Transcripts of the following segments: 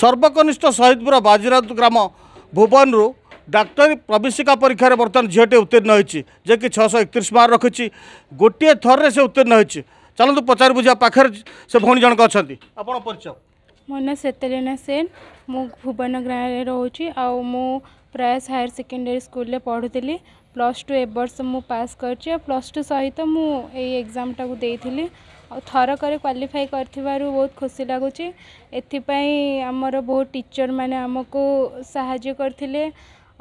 ସର୍ବକନିଷ୍ଠ ଶହୀଦପୁର ବାଜିରାଉତ ଗ୍ରାମ ଭୁବନରୁ ଡାକ୍ତରୀ ପ୍ରବେଶିକା ପରୀକ୍ଷାରେ ବର୍ତ୍ତମାନ ଝିଅଟି ଉତ୍ତୀର୍ଣ୍ଣ ହୋଇଛି ଯେ କି ଛଅଶହ ଏକତିରିଶ ମାର୍କ ରଖିଛି ଗୋଟିଏ ଥରରେ ସେ ଉତ୍ତୀର୍ଣ୍ଣ ହୋଇଛି ଚାଲନ୍ତୁ ପଚାରି ବୁଝିବା ପାଖରେ ସେ ଭଉଣୀ ଜଣକ ଅଛନ୍ତି ଆପଣ ପରିଚୟ ମୋ ନାଁ ସେତେଲିନା ସେନ୍ ମୁଁ ଭୁବନ ଗାଁରେ ରହୁଛି ଆଉ ମୁଁ ପ୍ରୟାସ ହାୟର ସେକେଣ୍ଡାରୀ ସ୍କୁଲରେ ପଢ଼ୁଥିଲି ପ୍ଲସ୍ ଟୁ ଏ ବର୍ଷ ମୁଁ ପାସ୍ କରିଛି ଆଉ ପ୍ଲସ୍ ଟୁ ସହିତ ମୁଁ ଏଇ ଏଗ୍ଜାମ୍ଟାକୁ ଦେଇଥିଲି ଆଉ ଥରକରେ କ୍ୱାଲିଫାଏ କରିଥିବାରୁ ବହୁତ ଖୁସି ଲାଗୁଛି ଏଥିପାଇଁ ଆମର ବହୁତ ଟିଚର୍ମାନେ ଆମକୁ ସାହାଯ୍ୟ କରିଥିଲେ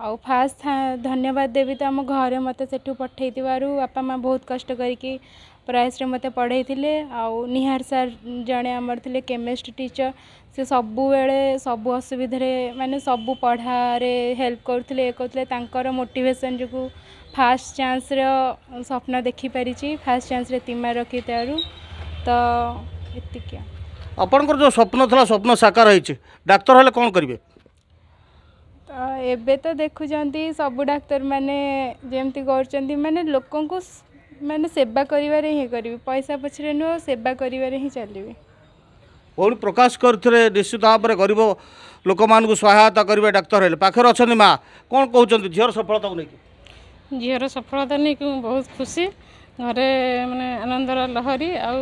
ଆଉ ଫାର୍ଷ୍ଟ ଧନ୍ୟବାଦ ଦେବି ତ ଆମ ଘରେ ମୋତେ ସେଠୁ ପଠାଇଥିବାରୁ ବାପା ମାଆ ବହୁତ କଷ୍ଟ କରିକି प्राइस पढ़ाई थे आहार सार जड़े आमर थे केमेस्ट टीचर से सब बेले सब असुविधे मैंने सब पढ़ाए हेल्प करुले ये कर मोटेसन जो फास्ट चान्स स्वप्न देखिपारी फास्ट चान्स तीमार रखी थी तो ये आपण जो स्वप्न था स्वप्न साकार डाक्तर हेल्ला कौन करेंगे एबे तो देखुं सब डाक्तर मैंने जमी कर मैंने लोक ମାନେ ସେବା କରିବାରେ ହିଁ କରିବି ପଇସା ପଛରେ ନୁହଁ ସେବା କରିବାରେ ହିଁ ଚାଲିବି ଭଉଣୀ ପ୍ରକାଶ କରିଥିଲେ ନିଶ୍ଚିତ ଭାବରେ ଗରିବ ଲୋକମାନଙ୍କୁ ସହାୟତା କରିବେ ଡାକ୍ତର ହେଲେ ପାଖରେ ଅଛନ୍ତି ମା କ'ଣ କହୁଛନ୍ତି ଝିଅର ସଫଳତାକୁ ନେଇକି ଝିଅର ସଫଳତା ନେଇକି ମୁଁ ବହୁତ ଖୁସି ଘରେ ମାନେ ଆନନ୍ଦର ଲହରୀ ଆଉ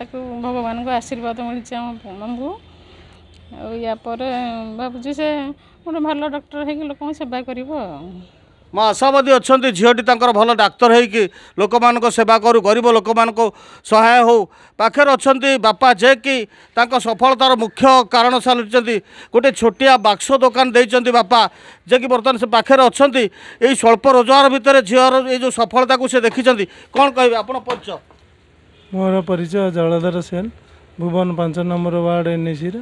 ତାକୁ ଭଗବାନଙ୍କୁ ଆଶୀର୍ବାଦ ମିଳିଛି ଆମ ମାମୁଁଙ୍କୁ ଆଉ ୟା ପରେ ଭାବୁଛି ସେ ଗୋଟେ ଭଲ ଡକ୍ଟର ହେଇକି ଲୋକଙ୍କୁ ସେବା କରିବ ଆଉ ମୋ ଆଶାବାଦୀ ଅଛନ୍ତି ଝିଅଟି ତାଙ୍କର ଭଲ ଡାକ୍ତର ହେଇକି ଲୋକମାନଙ୍କ ସେବା କରୁ ଗରିବ ଲୋକମାନଙ୍କୁ ସହାୟ ହେଉ ପାଖରେ ଅଛନ୍ତି ବାପା ଯେ କି ତାଙ୍କ ସଫଳତାର ମୁଖ୍ୟ କାରଣ ସାରିଛନ୍ତି ଗୋଟିଏ ଛୋଟିଆ ବାକ୍ସ ଦୋକାନ ଦେଇଛନ୍ତି ବାପା ଯେ କି ବର୍ତ୍ତମାନ ସେ ପାଖରେ ଅଛନ୍ତି ଏଇ ସ୍ୱଳ୍ପ ରୋଜଗାର ଭିତରେ ଝିଅର ଏଇ ଯେଉଁ ସଫଳତାକୁ ସେ ଦେଖିଛନ୍ତି କ'ଣ କହିବେ ଆପଣ ପରିଚୟ ମୋର ପରିଚୟ ଜଳଧର ସେନ ଭୁବନ ପାଞ୍ଚ ନମ୍ବର ୱାର୍ଡ଼ ଏନ୍ଏସିରେ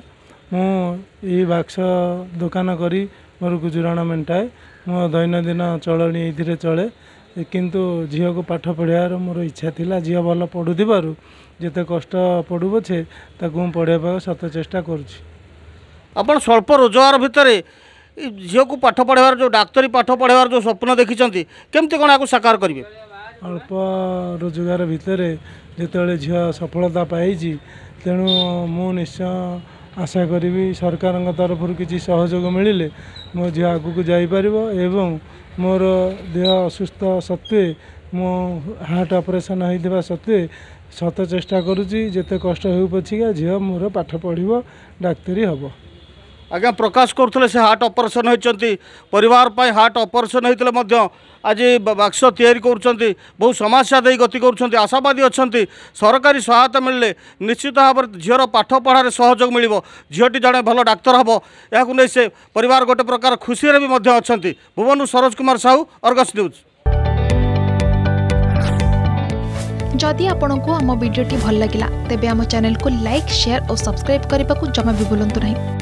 ମୁଁ ଏଇ ବାକ୍ସ ଦୋକାନ କରି ଘରକୁ ଜୁରାଣ ମେଣ୍ଟାଏ ମୋ ଦୈନନ୍ଦିନ ଚଳଣି ଏଇଥିରେ ଚଳେ କିନ୍ତୁ ଝିଅକୁ ପାଠ ପଢ଼ାଇବାର ମୋର ଇଚ୍ଛା ଥିଲା ଝିଅ ଭଲ ପଢ଼ୁଥିବାରୁ ଯେତେ କଷ୍ଟ ପଡ଼ୁ ପଛେ ତାକୁ ମୁଁ ପଢ଼ାଇବାକୁ ସତ ଚେଷ୍ଟା କରୁଛି ଆପଣ ସ୍ୱଳ୍ପ ରୋଜଗାର ଭିତରେ ଝିଅକୁ ପାଠ ପଢ଼ାଇବାର ଯେଉଁ ଡାକ୍ତରୀ ପାଠ ପଢ଼ାଇବାର ଯେଉଁ ସ୍ୱପ୍ନ ଦେଖିଛନ୍ତି କେମିତି କ'ଣ ଆକୁ ସାକାର କରିବେ ଅଳ୍ପ ରୋଜଗାର ଭିତରେ ଯେତେବେଳେ ଝିଅ ସଫଳତା ପାଇଛି ତେଣୁ ମୁଁ ନିଶ୍ଚୟ ଆଶା କରିବି ସରକାରଙ୍କ ତରଫରୁ କିଛି ସହଯୋଗ ମିଳିଲେ ମୋ ଝିଅ ଆଗକୁ ଯାଇପାରିବ ଏବଂ ମୋର ଦେହ ଅସୁସ୍ଥ ସତ୍ତ୍ୱେ ମୁଁ ହାର୍ଟ ଅପରେସନ୍ ହୋଇଥିବା ସତ୍ତ୍ୱେ ସତ ଚେଷ୍ଟା କରୁଛି ଯେତେ କଷ୍ଟ ହେଉ ପଛିକା ଝିଅ ମୋର ପାଠ ପଢ଼ିବ ଡାକ୍ତରୀ ହେବ आज्ञा प्रकाश कर हार्ट अपरेसन होती पर हार्ट अपरेसन होते आज बाक्स या बहुत समस्या दे गति आशावादी अच्छा सरकारी सहायता मिलने निश्चित भाव झीर पाठपढ़ सहयोग मिल झीटी जड़े भल डाक्तर हम यह से पर गोटे प्रकार खुशी भी अच्छा भुवन सरोज कुमार साहू अरगस न्यूज जदि आपंक आम भिडी भल लगा तेब चेल को लाइक सेयार और सब्सक्राइब करने को जमा भी बुलां नहीं